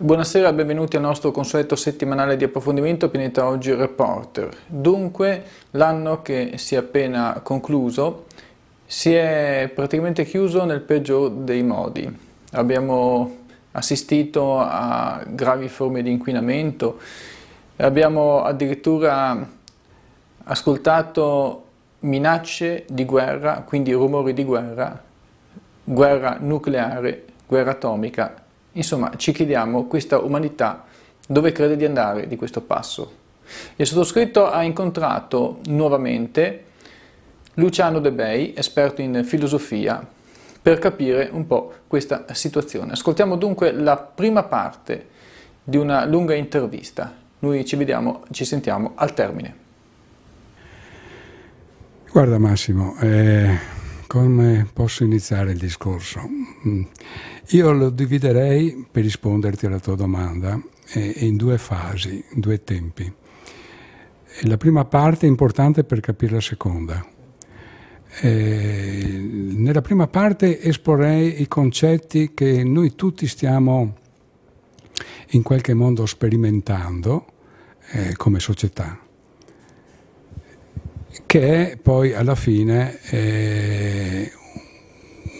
Buonasera e benvenuti al nostro consueto settimanale di approfondimento Pianeta Oggi Reporter. Dunque, l'anno che si è appena concluso si è praticamente chiuso nel peggior dei modi. Abbiamo assistito a gravi forme di inquinamento, abbiamo addirittura ascoltato minacce di guerra, quindi rumori di guerra, guerra nucleare, guerra atomica Insomma, ci chiediamo questa umanità dove crede di andare di questo passo. Il sottoscritto ha incontrato nuovamente Luciano De Bei, esperto in filosofia, per capire un po' questa situazione. Ascoltiamo dunque la prima parte di una lunga intervista. Noi ci vediamo, ci sentiamo al termine. Guarda Massimo, eh, come posso iniziare il discorso? Mm. Io lo dividerei, per risponderti alla tua domanda, eh, in due fasi, in due tempi. La prima parte è importante per capire la seconda. Eh, nella prima parte esporrei i concetti che noi tutti stiamo in qualche modo sperimentando eh, come società, che è poi alla fine eh,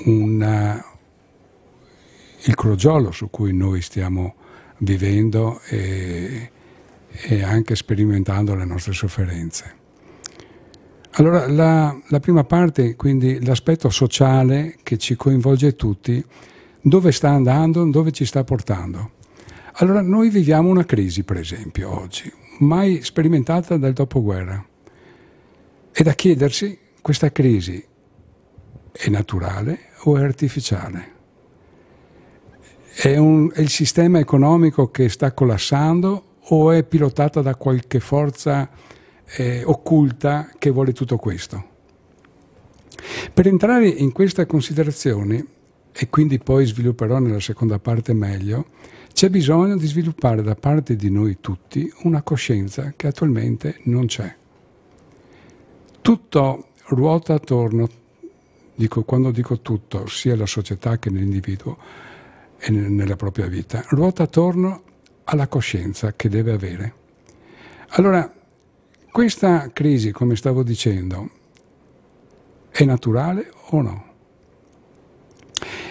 una, il crogiolo su cui noi stiamo vivendo e, e anche sperimentando le nostre sofferenze. Allora, la, la prima parte, quindi l'aspetto sociale che ci coinvolge tutti, dove sta andando, dove ci sta portando. Allora, noi viviamo una crisi, per esempio, oggi, mai sperimentata dal dopoguerra. È da chiedersi, questa crisi è naturale o è artificiale? È, un, è il sistema economico che sta collassando o è pilotata da qualche forza eh, occulta che vuole tutto questo? Per entrare in questa considerazione, e quindi poi svilupperò nella seconda parte meglio, c'è bisogno di sviluppare da parte di noi tutti una coscienza che attualmente non c'è. Tutto ruota attorno, dico, quando dico tutto, sia la società che l'individuo, e nella propria vita, ruota attorno alla coscienza che deve avere. Allora, questa crisi, come stavo dicendo, è naturale o no?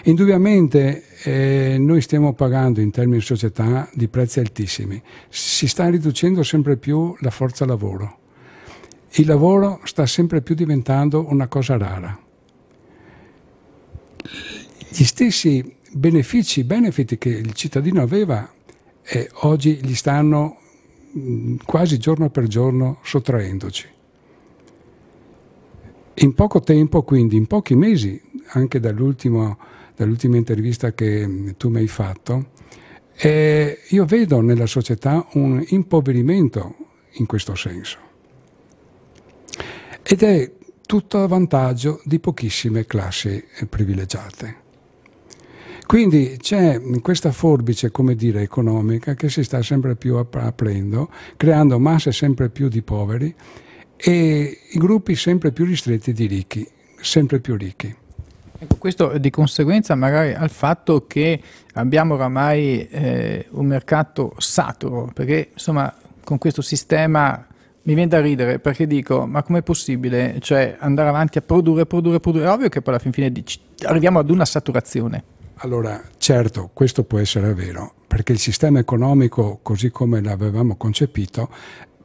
Indubbiamente eh, noi stiamo pagando in termini di società di prezzi altissimi, si sta riducendo sempre più la forza lavoro, il lavoro sta sempre più diventando una cosa rara. Gli stessi benefici, benefit che il cittadino aveva e oggi gli stanno mm, quasi giorno per giorno sottraendoci. In poco tempo, quindi in pochi mesi, anche dall'ultima intervista che mm, tu mi hai fatto, eh, io vedo nella società un impoverimento in questo senso. Ed è tutto a vantaggio di pochissime classi eh, privilegiate. Quindi c'è questa forbice, come dire, economica che si sta sempre più aprendo, creando masse sempre più di poveri e gruppi sempre più ristretti di ricchi, sempre più ricchi. Ecco, questo di conseguenza magari al fatto che abbiamo oramai eh, un mercato saturo, perché insomma con questo sistema mi viene da ridere perché dico ma com'è possibile cioè, andare avanti a produrre, produrre, produrre, è ovvio che poi alla fin fine arriviamo ad una saturazione. Allora, certo, questo può essere vero, perché il sistema economico, così come l'avevamo concepito,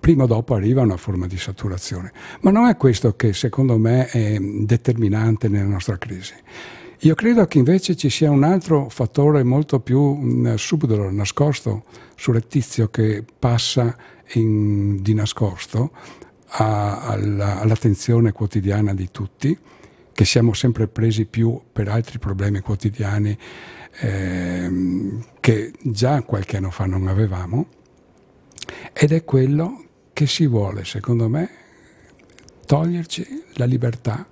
prima o dopo arriva a una forma di saturazione. Ma non è questo che secondo me è determinante nella nostra crisi. Io credo che invece ci sia un altro fattore molto più mm, subdolo, nascosto, surrettizio, che passa in, di nascosto all'attenzione quotidiana di tutti, che siamo sempre presi più per altri problemi quotidiani ehm, che già qualche anno fa non avevamo ed è quello che si vuole, secondo me, toglierci la libertà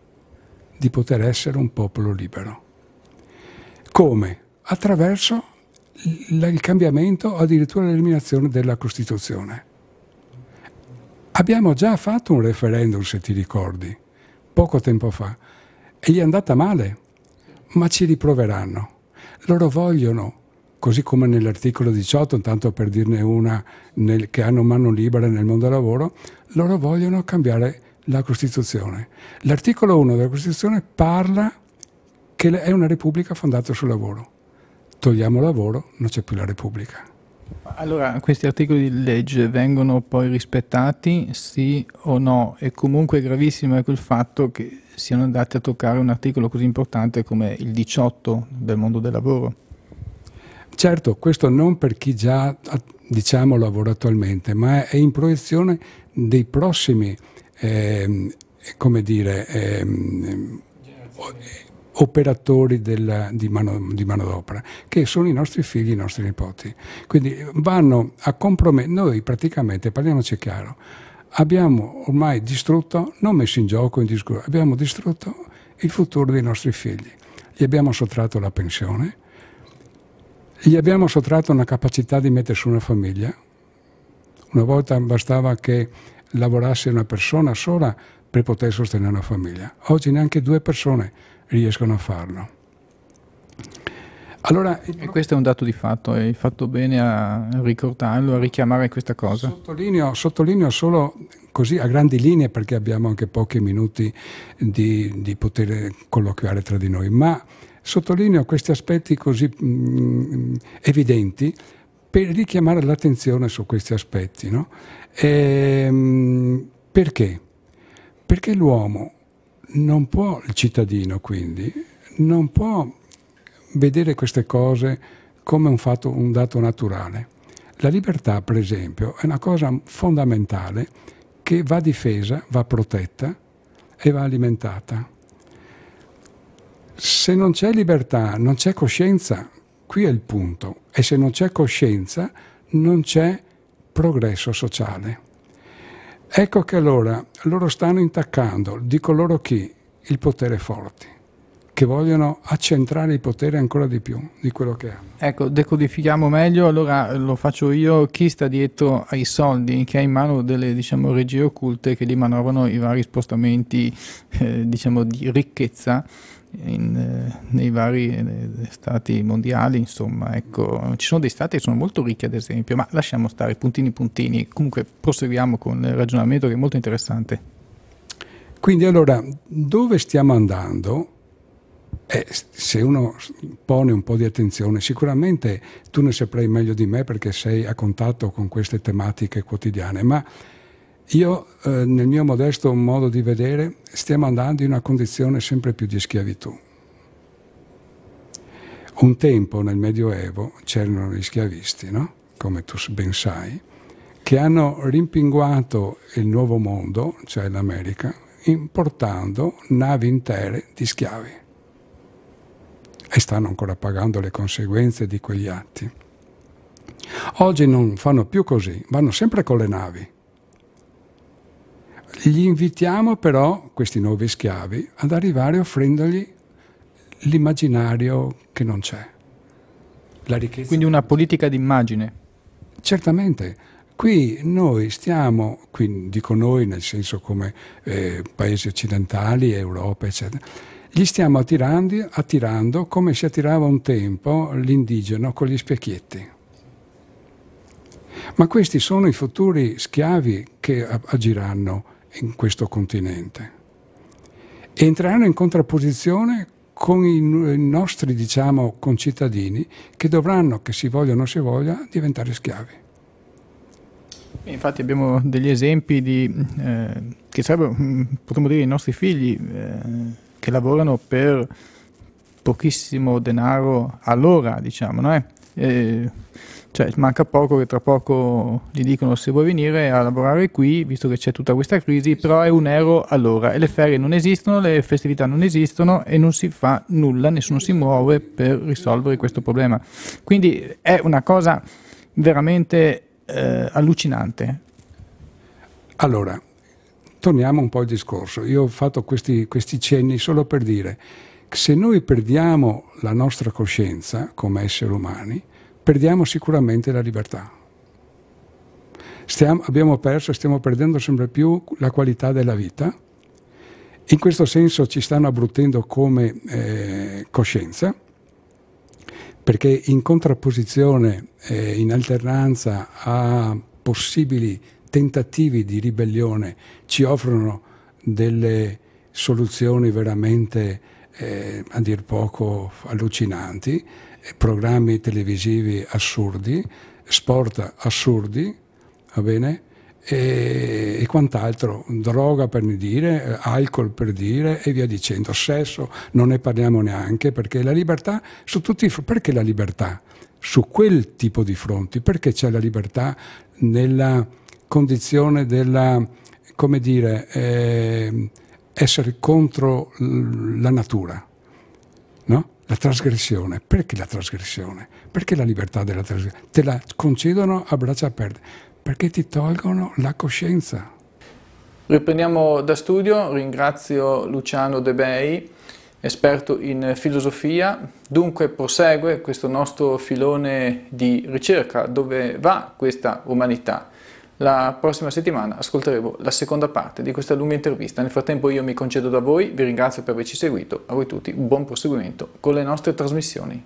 di poter essere un popolo libero. Come? Attraverso il cambiamento, addirittura l'eliminazione della Costituzione. Abbiamo già fatto un referendum, se ti ricordi, poco tempo fa e gli è andata male, ma ci riproveranno. Loro vogliono, così come nell'articolo 18, tanto per dirne una, nel, che hanno mano libera nel mondo del lavoro, loro vogliono cambiare la Costituzione. L'articolo 1 della Costituzione parla che è una repubblica fondata sul lavoro. Togliamo lavoro, non c'è più la repubblica. Allora, questi articoli di legge vengono poi rispettati, sì o no? E comunque gravissimo è quel fatto che siano andati a toccare un articolo così importante come il 18 del mondo del lavoro. Certo, questo non per chi già diciamo, lavora attualmente, ma è in proiezione dei prossimi, ehm, come dire, ehm, operatori della, di, manodopera, che sono i nostri figli, i nostri nipoti. Quindi vanno a compromettere, noi praticamente, parliamoci chiaro, abbiamo ormai distrutto, non messo in gioco, in discussione, abbiamo distrutto il futuro dei nostri figli. Gli abbiamo sottratto la pensione, gli abbiamo sottratto una capacità di mettere su una famiglia. Una volta bastava che lavorasse una persona sola per poter sostenere una famiglia. Oggi neanche due persone riescono a farlo. Allora, e questo è un dato di fatto, hai fatto bene a ricordarlo, a richiamare questa cosa. Sottolineo, sottolineo solo così a grandi linee perché abbiamo anche pochi minuti di, di poter colloquiare tra di noi, ma sottolineo questi aspetti così mh, mm, evidenti per richiamare l'attenzione su questi aspetti. No? E, ehm, perché? Perché l'uomo non può il cittadino quindi, non può vedere queste cose come un, fatto, un dato naturale. La libertà, per esempio, è una cosa fondamentale che va difesa, va protetta e va alimentata. Se non c'è libertà, non c'è coscienza, qui è il punto, e se non c'è coscienza non c'è progresso sociale. Ecco che allora loro stanno intaccando di coloro chi il potere forti, che vogliono accentrare il potere ancora di più di quello che hanno. Ecco, decodifichiamo meglio, allora lo faccio io, chi sta dietro ai soldi, che ha in mano delle diciamo, regie occulte che li manovrano i vari spostamenti eh, diciamo, di ricchezza in, eh, nei vari eh, stati mondiali, insomma, ecco, ci sono dei stati che sono molto ricchi ad esempio, ma lasciamo stare puntini puntini, comunque proseguiamo con il ragionamento che è molto interessante. Quindi allora, dove stiamo andando? Eh, se uno pone un po' di attenzione, sicuramente tu ne saprai meglio di me perché sei a contatto con queste tematiche quotidiane, ma io, eh, nel mio modesto modo di vedere, stiamo andando in una condizione sempre più di schiavitù. Un tempo nel Medioevo c'erano gli schiavisti, no? come tu ben sai, che hanno rimpinguato il nuovo mondo, cioè l'America, importando navi intere di schiavi e stanno ancora pagando le conseguenze di quegli atti. Oggi non fanno più così, vanno sempre con le navi. Gli invitiamo però, questi nuovi schiavi, ad arrivare offrendogli l'immaginario che non c'è. La ricchezza Quindi una politica d'immagine. Certamente. Qui noi stiamo, quindi dico noi nel senso come eh, paesi occidentali, Europa, eccetera, gli stiamo attirando, attirando come si attirava un tempo l'indigeno con gli specchietti. Ma questi sono i futuri schiavi che agiranno in questo continente. E entreranno in contrapposizione con i, nostri diciamo, concittadini che dovranno, che si voglia o non si voglia, diventare schiavi. Infatti abbiamo degli esempi di, eh, che sarebbero, mm, potremmo dire, i nostri figli eh, che lavorano per pochissimo denaro all'ora, diciamo, no? Eh, eh cioè, manca poco che tra poco gli dicono se vuoi venire a lavorare qui, visto che c'è tutta questa crisi, però è un euro all'ora e le ferie non esistono, le festività non esistono e non si fa nulla, nessuno si muove per risolvere questo problema. Quindi è una cosa veramente eh, allucinante. Allora, torniamo un po' al discorso. Io ho fatto questi, questi cenni solo per dire che se noi perdiamo la nostra coscienza come esseri umani, perdiamo sicuramente la libertà. Stiamo, abbiamo perso e stiamo perdendo sempre più la qualità della vita. In questo senso ci stanno abbruttendo come eh, coscienza, perché in contrapposizione, eh, in alternanza a possibili tentativi di ribellione, ci offrono delle soluzioni veramente, eh, a dir poco, allucinanti, programmi televisivi assurdi, sport assurdi, va bene? E, e, quant'altro, droga per dire, alcol per dire e via dicendo, sesso non ne parliamo neanche perché la libertà su tutti i fronti, perché la libertà? Su quel tipo di fronti, perché c'è la libertà nella condizione della, come dire, eh, essere contro la natura? La trasgressione, perché la trasgressione? Perché la libertà della trasgressione? Te la concedono a braccia aperte, perché ti tolgono la coscienza. Riprendiamo da studio, ringrazio Luciano De Bei, esperto in filosofia. Dunque prosegue questo nostro filone di ricerca, dove va questa umanità? La prossima settimana ascolteremo la seconda parte di questa lunga intervista. Nel frattempo io mi concedo da voi, vi ringrazio per averci seguito, a voi tutti un buon proseguimento con le nostre trasmissioni.